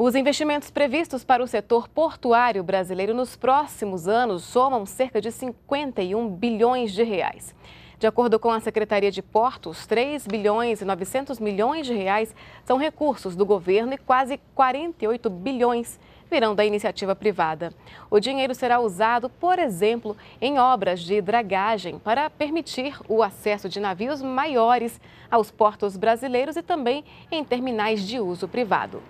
Os investimentos previstos para o setor portuário brasileiro nos próximos anos somam cerca de 51 bilhões de reais. De acordo com a Secretaria de Portos, 3 bilhões e 900 milhões de reais são recursos do governo e quase 48 bilhões virão da iniciativa privada. O dinheiro será usado, por exemplo, em obras de dragagem para permitir o acesso de navios maiores aos portos brasileiros e também em terminais de uso privado.